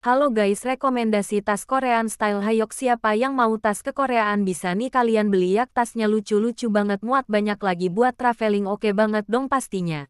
Halo guys, rekomendasi tas Korean style Hayok siapa yang mau tas ke Koreaan bisa nih kalian beli ya. Tasnya lucu-lucu banget, muat banyak lagi buat traveling oke banget dong pastinya.